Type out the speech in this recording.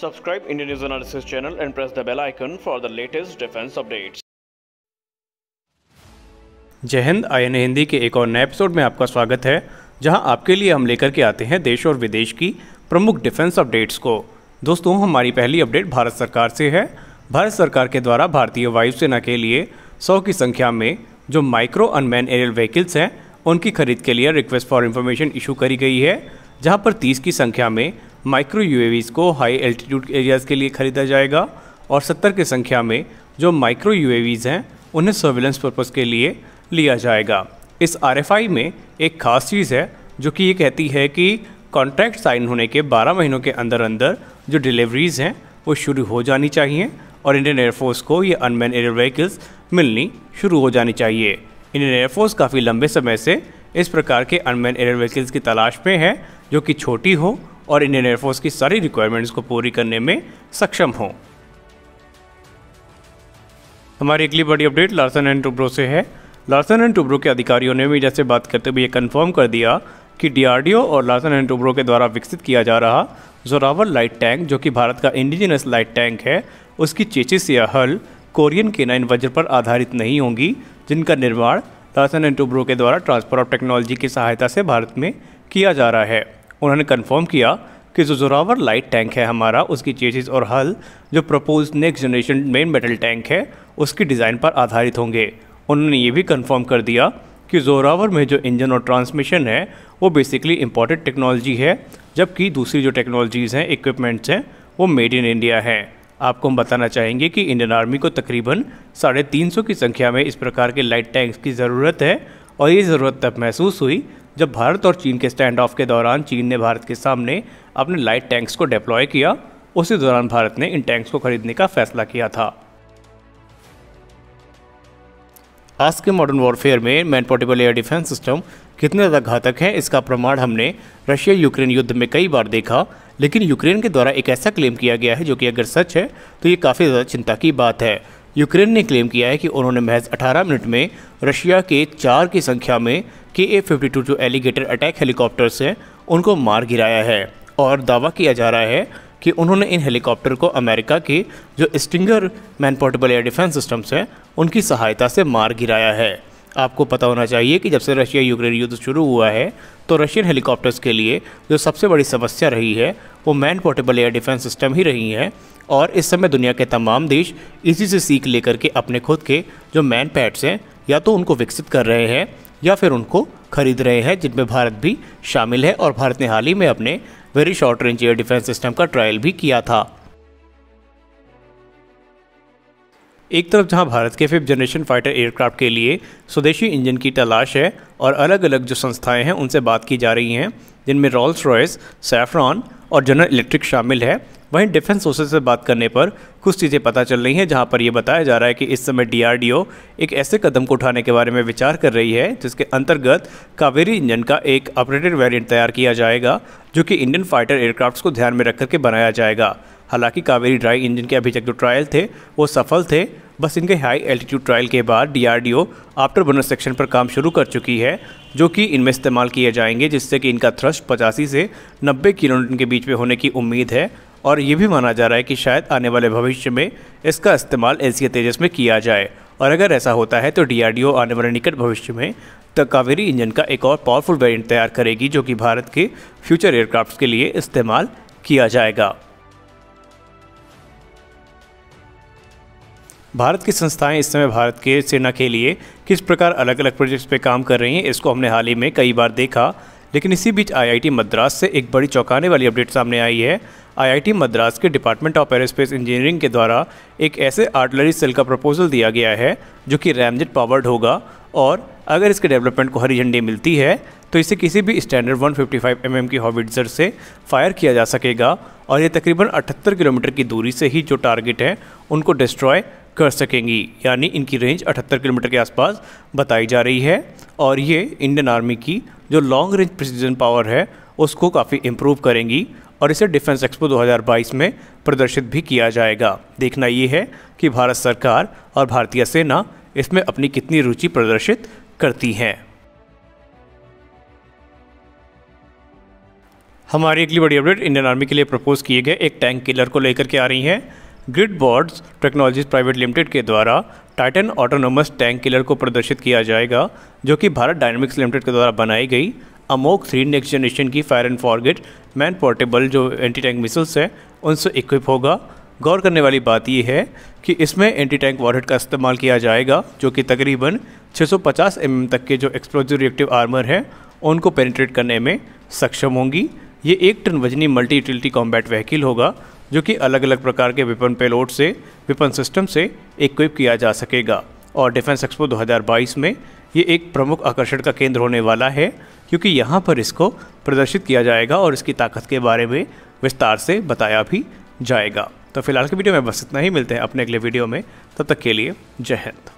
Subscribe Indian News Analysis channel and press the bell icon for the latest defense updates. जय Hind I N Hindi के एक और नए episode में आपका स्वागत है जहां आपके लिए हम लेकर के आते हैं देश और विदेश की प्रमुख डिफेंस अपडेट्स को दोस्तों हमारी पहली अपडेट भारत सरकार से है भारत सरकार के द्वारा भारतीय वायुसेना के लिए 100 की संख्या में जो माइक्रो अनमैन एरियल व्हीकल्स हैं उनकी खरीद के लिए रिक्वेस्ट फॉर इन्फॉर्मेशन इशू करी गई है जहाँ पर तीस की संख्या में माइक्रो यू को हाई एल्टीट्यूड एरियाज़ के लिए खरीदा जाएगा और 70 की संख्या में जो माइक्रो यू हैं उन्हें सर्विलेंस पर्पज़ के लिए लिया जाएगा इस आर में एक खास चीज़ है जो कि ये कहती है कि कॉन्ट्रैक्ट साइन होने के 12 महीनों के अंदर अंदर जो डिलीवरीज़ हैं वो शुरू हो जानी चाहिए और इंडियन एयरफोर्स को ये अनमैन एयर व्हीकल्स मिलनी शुरू हो जानी चाहिए इंडियन एयरफोर्स काफ़ी लंबे समय से इस प्रकार के अनमैन एयर व्हीकल्स की तलाश में है जो कि छोटी हो और इंडियन एयरफोर्स की सारी रिक्वायरमेंट्स को पूरी करने में सक्षम हों हमारी अगली बड़ी अपडेट लार्सन एंड टुब्रो से है लार्सन एंड टुब्रो के अधिकारियों ने मीडिया से बात करते हुए ये कन्फर्म कर दिया कि डीआरडीओ और लार्सन एंड टुब्रो के द्वारा विकसित किया जा रहा जोरावर लाइट टैंक जो कि भारत का इंडिजिनस लाइट टैंक है उसकी चेचिस या हल कोरियन के नाइन वज्र पर आधारित नहीं होंगी जिनका निर्माण लार्सन एंड टुब्रो के द्वारा ट्रांसफर ऑफ टेक्नोलॉजी की सहायता से भारत में किया जा रहा है उन्होंने कंफर्म किया कि जो जोरावर लाइट टैंक है हमारा उसकी चेसिस और हल जो propose next generation main metal tank है उसकी डिज़ाइन पर आधारित होंगे उन्होंने ये भी कंफर्म कर दिया कि जोरावर में जो इंजन और ट्रांसमिशन है वो बेसिकली इम्पोर्टेड टेक्नोलॉजी है जबकि दूसरी जो टेक्नोलॉजीज़ हैं इक्विपमेंट्स हैं वो मेड इन इंडिया हैं आपको हम बताना चाहेंगे कि इंडियन आर्मी को तकरीबन साढ़े तीन सौ की संख्या में इस प्रकार के लाइट टैंक्स की ज़रूरत है और ये ज़रूरत तब महसूस हुई जब भारत और चीन के स्टैंड ऑफ के दौरान चीन ने भारत के सामने अपने लाइट टैंक्स को डिप्लॉय किया उसी दौरान भारत ने इन टैंक्स को खरीदने का फैसला किया था आज के मॉडर्न वॉरफेयर में man portable air defence system कितने ज़्यादा घातक है इसका प्रमाण हमने रशिया यूक्रेन युद्ध में कई बार देखा लेकिन यूक्रेन के द्वारा एक ऐसा क्लेम किया गया है जो कि अगर सच है तो ये काफ़ी ज़्यादा चिंता की बात है यूक्रेन ने क्लेम किया है कि उन्होंने महज 18 मिनट में रशिया के चार की संख्या में के ए फिफ्टी जो एलिगेटर अटैक हेलीकॉप्टर्स हैं उनको मार गिराया है और दावा किया जा रहा है कि उन्होंने इन हेलीकॉप्टर को अमेरिका के जो stinger man portable air defence systems हैं उनकी सहायता से मार गिराया है आपको पता होना चाहिए कि जब से रशिया यूक्रेन युद्ध शुरू हुआ है तो रशियन हेलीकॉप्टर्स के लिए जो सबसे बड़ी समस्या रही है वो man portable air defence system ही रही है और इस समय दुनिया के तमाम देश इसी से सीख लेकर के अपने खुद के जो मैन पैड्स हैं या तो उनको विकसित कर रहे हैं या फिर उनको खरीद रहे हैं जिनमें भारत भी शामिल है और भारत ने हाल ही में अपने very short range air defence system का ट्रायल भी किया था एक तरफ जहां भारत के फिफ्थ जनरेशन फाइटर एयरक्राफ्ट के लिए स्वदेशी इंजन की तलाश है और अलग अलग जो संस्थाएं हैं उनसे बात की जा रही हैं जिनमें रॉल्स रॉयस सैफ्रॉन और जनरल इलेक्ट्रिक शामिल है वहीं डिफेंस सोर्सेज से बात करने पर कुछ चीज़ें पता चल रही हैं जहां पर यह बताया जा रहा है कि इस समय डीआरडीओ एक ऐसे कदम को उठाने के बारे में विचार कर रही है जिसके अंतर्गत कावेरी इंजन का एक ऑपरेटेड वेरिएंट तैयार किया जाएगा जो कि इंडियन फाइटर एयरक्राफ्ट्स को ध्यान में रख करके बनाया जाएगा हालांकि कावेरी ड्राई इंजन के अभी तक जो ट्रायल थे वो सफल थे बस इनके हाई एल्टीट्यूड ट्रायल के बाद डीआरडीओ आफ्टर बर्नर सेक्शन पर काम शुरू कर चुकी है जो कि इनमें इस्तेमाल किए जाएंगे जिससे कि इनका थ्रस्ट पचासी से नब्बे किलोमीटर के बीच में होने की उम्मीद है और ये भी माना जा रहा है कि शायद आने वाले भविष्य में इसका इस्तेमाल एल तेजस में किया जाए और अगर ऐसा होता है तो डी आने वाले निकट भविष्य में द कावेरी इंजन का एक और पावरफुल वेरिएंट तैयार करेगी जो कि भारत के फ्यूचर एयरक्राफ्ट के लिए इस्तेमाल किया जाएगा भारत की संस्थाएं इस समय भारत के सेना के लिए किस प्रकार अलग अलग प्रोजेक्ट्स पे काम कर रही हैं इसको हमने हाल ही में कई बार देखा लेकिन इसी बीच आईआईटी मद्रास से एक बड़ी चौंकाने वाली अपडेट सामने आई है आईआईटी मद्रास के डिपार्टमेंट ऑफ एयरस्पेस इंजीनियरिंग के द्वारा एक ऐसे आर्टलरी सेल का प्रपोजल दिया गया है जो कि रैमजेट पावर्ड होगा और अगर इसके डेवलपमेंट को हरी झंडी मिलती है तो इसे किसी भी स्टैंडर्ड 155 फिफ्टी mm की हॉविट्ज़र से फायर किया जा सकेगा और ये तकरीबन 78 किलोमीटर की दूरी से ही जो टारगेट है उनको डिस्ट्रॉय कर सकेंगी यानी इनकी रेंज 78 किलोमीटर के आसपास बताई जा रही है और ये इंडियन आर्मी की जो लॉन्ग रेंज प्रिसीजन पावर है उसको काफ़ी इम्प्रूव करेंगी और इसे डिफेंस एक्सपो 2022 में प्रदर्शित भी किया जाएगा देखना ये है कि भारत सरकार और भारतीय सेना इसमें अपनी कितनी रुचि प्रदर्शित करती हैं हमारी अगली बड़ी अपडेट इंडियन आर्मी के लिए प्रपोज किए गए एक टैंक किलर को लेकर के आ रही हैं Grid Boards Technologies Private Limited के द्वारा टाइटन ऑटोनोमस टैंक किलर को प्रदर्शित किया जाएगा जो कि भारत डायनेमिक्स लिमिटेड के द्वारा बनाई गई अमोक थ्री नेक्स्ट जनरेशन की fire and forget man portable जो एंटी टैंक मिसल्स हैं उनसे इक्विप होगा गौर करने वाली बात यह है कि इसमें एंटी टैंक वॉरहेड का इस्तेमाल किया जाएगा जो कि तकरीबन 650 एम mm तक के जो एक्सप्लोजिव रिएक्टिव आर्मर हैं उनको पेनिट्रेट करने में सक्षम होंगी ये एक टन वजनी मल्टी यूटिलिटी कॉम्बैट व्हीकिल होगा जो कि अलग अलग प्रकार के विपन पेलोड से विपन सिस्टम से इक्विप किया जा सकेगा और डिफेंस एक्सपो 2022 में ये एक प्रमुख आकर्षण का केंद्र होने वाला है क्योंकि यहाँ पर इसको प्रदर्शित किया जाएगा और इसकी ताकत के बारे में विस्तार से बताया भी जाएगा तो फिलहाल के वीडियो में बस इतना ही मिलते हैं अपने अगले वीडियो में तब तक के लिए जय हिंद